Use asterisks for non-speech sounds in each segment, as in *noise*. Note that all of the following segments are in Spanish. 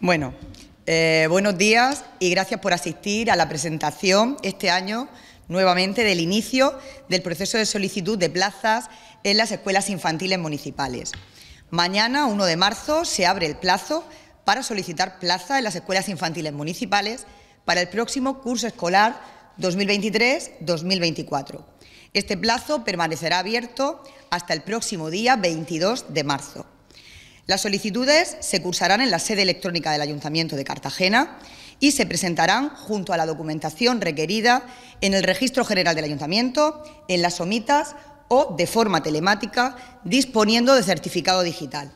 Bueno, eh, buenos días y gracias por asistir a la presentación este año nuevamente del inicio del proceso de solicitud de plazas en las escuelas infantiles municipales. Mañana, 1 de marzo, se abre el plazo para solicitar plaza en las escuelas infantiles municipales para el próximo curso escolar 2023-2024. Este plazo permanecerá abierto hasta el próximo día 22 de marzo. Las solicitudes se cursarán en la sede electrónica del Ayuntamiento de Cartagena y se presentarán junto a la documentación requerida en el Registro General del Ayuntamiento, en las somitas o de forma telemática, disponiendo de certificado digital.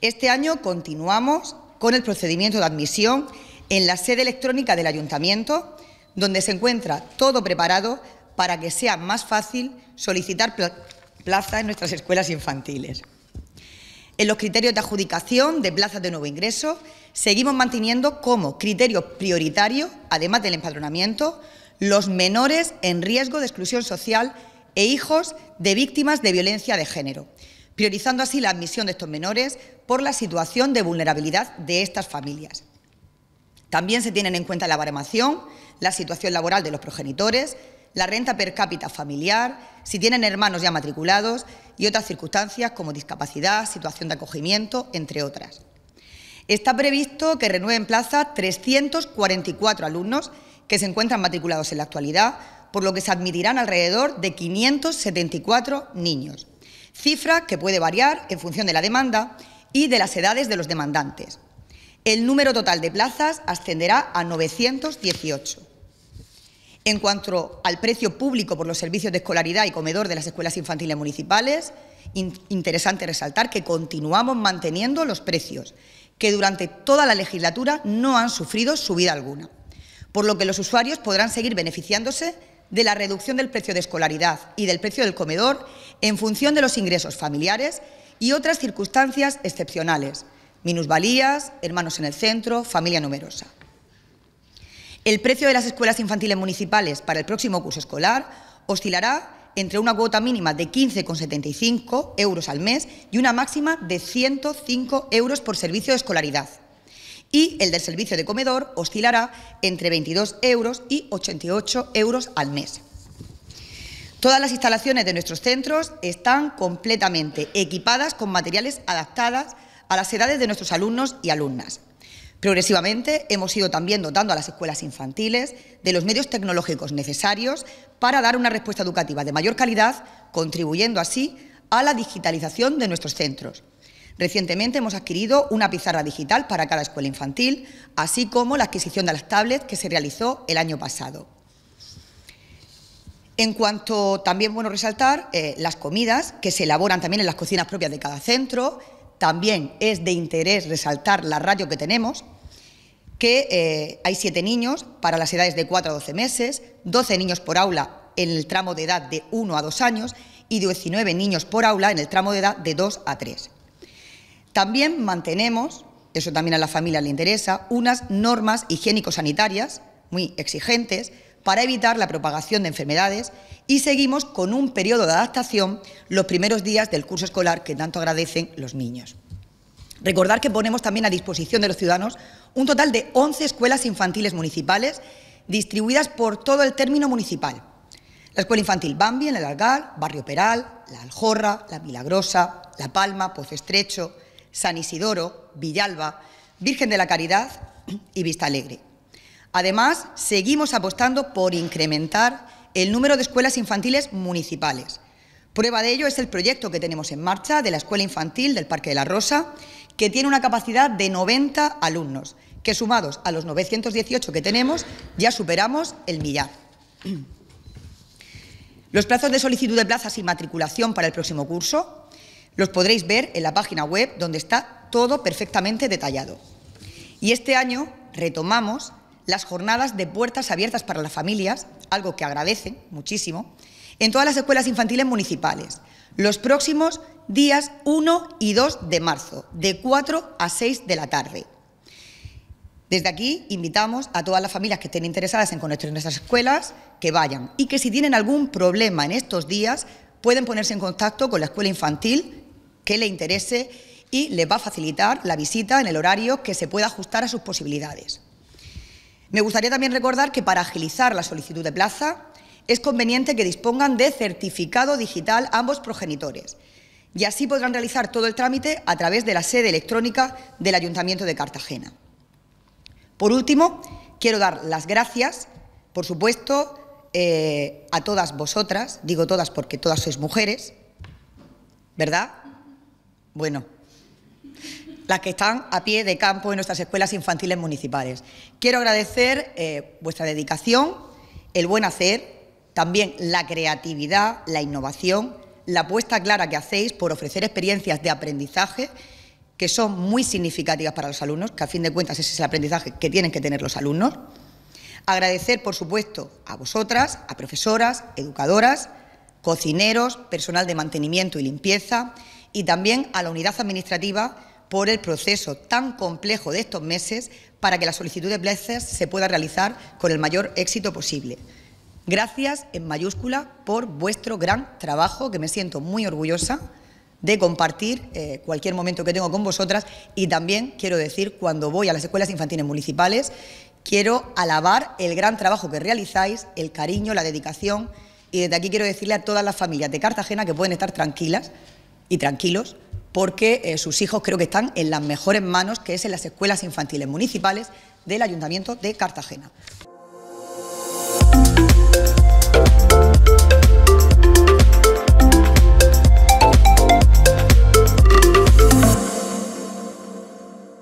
Este año continuamos con el procedimiento de admisión en la sede electrónica del Ayuntamiento, donde se encuentra todo preparado para que sea más fácil solicitar plaza en nuestras escuelas infantiles. En los criterios de adjudicación de plazas de nuevo ingreso, seguimos manteniendo como criterio prioritario, además del empadronamiento, los menores en riesgo de exclusión social e hijos de víctimas de violencia de género, priorizando así la admisión de estos menores por la situación de vulnerabilidad de estas familias. También se tienen en cuenta la baremación, la situación laboral de los progenitores, la renta per cápita familiar, si tienen hermanos ya matriculados y otras circunstancias como discapacidad, situación de acogimiento, entre otras. Está previsto que renueven plaza 344 alumnos que se encuentran matriculados en la actualidad, por lo que se admitirán alrededor de 574 niños, cifra que puede variar en función de la demanda y de las edades de los demandantes. El número total de plazas ascenderá a 918. En cuanto al precio público por los servicios de escolaridad y comedor de las escuelas infantiles municipales, interesante resaltar que continuamos manteniendo los precios, que durante toda la legislatura no han sufrido subida alguna, por lo que los usuarios podrán seguir beneficiándose de la reducción del precio de escolaridad y del precio del comedor en función de los ingresos familiares y otras circunstancias excepcionales, minusvalías, hermanos en el centro, familia numerosa. El precio de las escuelas infantiles municipales para el próximo curso escolar oscilará entre una cuota mínima de 15,75 euros al mes y una máxima de 105 euros por servicio de escolaridad. Y el del servicio de comedor oscilará entre 22 euros y 88 euros al mes. Todas las instalaciones de nuestros centros están completamente equipadas con materiales adaptadas a las edades de nuestros alumnos y alumnas. Progresivamente hemos ido también dotando a las escuelas infantiles de los medios tecnológicos necesarios para dar una respuesta educativa de mayor calidad, contribuyendo así a la digitalización de nuestros centros. Recientemente hemos adquirido una pizarra digital para cada escuela infantil, así como la adquisición de las tablets que se realizó el año pasado. En cuanto también bueno resaltar eh, las comidas que se elaboran también en las cocinas propias de cada centro, también es de interés resaltar la radio que tenemos, que eh, hay siete niños para las edades de 4 a 12 meses, 12 niños por aula en el tramo de edad de 1 a 2 años y 19 niños por aula en el tramo de edad de 2 a 3. También mantenemos, eso también a la familia le interesa, unas normas higiénico-sanitarias muy exigentes para evitar la propagación de enfermedades y seguimos con un periodo de adaptación los primeros días del curso escolar que tanto agradecen los niños. Recordar que ponemos también a disposición de los ciudadanos un total de 11 escuelas infantiles municipales distribuidas por todo el término municipal. La escuela infantil Bambi en el Algar, Barrio Peral, La Aljorra, La Milagrosa, La Palma, Pozo Estrecho, San Isidoro, Villalba, Virgen de la Caridad y Vista Alegre. Además, seguimos apostando por incrementar el número de escuelas infantiles municipales. Prueba de ello es el proyecto que tenemos en marcha de la Escuela Infantil del Parque de la Rosa, que tiene una capacidad de 90 alumnos, que sumados a los 918 que tenemos ya superamos el millar. *clears throat* Los plazos de solicitud de plazas y matriculación para el próximo curso los podréis ver en la página web donde está todo perfectamente detallado. Y este año retomamos las jornadas de puertas abiertas para las familias, algo que agradece muchísimo, en todas las escuelas infantiles municipales, los próximos días 1 y 2 de marzo, de 4 a 6 de la tarde. Desde aquí invitamos a todas las familias que estén interesadas en conocer nuestras escuelas que vayan y que si tienen algún problema en estos días pueden ponerse en contacto con la escuela infantil que le interese y les va a facilitar la visita en el horario que se pueda ajustar a sus posibilidades. Me gustaría también recordar que para agilizar la solicitud de plaza es conveniente que dispongan de certificado digital ambos progenitores y así podrán realizar todo el trámite a través de la sede electrónica del Ayuntamiento de Cartagena. Por último, quiero dar las gracias, por supuesto, eh, a todas vosotras, digo todas porque todas sois mujeres, ¿verdad? Bueno, las que están a pie de campo en nuestras escuelas infantiles municipales. Quiero agradecer eh, vuestra dedicación, el buen hacer, también la creatividad, la innovación, la apuesta clara que hacéis por ofrecer experiencias de aprendizaje que son muy significativas para los alumnos, que a fin de cuentas ese es el aprendizaje que tienen que tener los alumnos. Agradecer, por supuesto, a vosotras, a profesoras, educadoras, cocineros, personal de mantenimiento y limpieza y también a la unidad administrativa por el proceso tan complejo de estos meses para que la solicitud de plazas se pueda realizar con el mayor éxito posible. Gracias en mayúscula por vuestro gran trabajo, que me siento muy orgullosa de compartir eh, cualquier momento que tengo con vosotras y también quiero decir, cuando voy a las escuelas infantiles municipales, quiero alabar el gran trabajo que realizáis, el cariño, la dedicación y desde aquí quiero decirle a todas las familias de Cartagena que pueden estar tranquilas y tranquilos porque eh, sus hijos creo que están en las mejores manos, que es en las escuelas infantiles municipales del Ayuntamiento de Cartagena.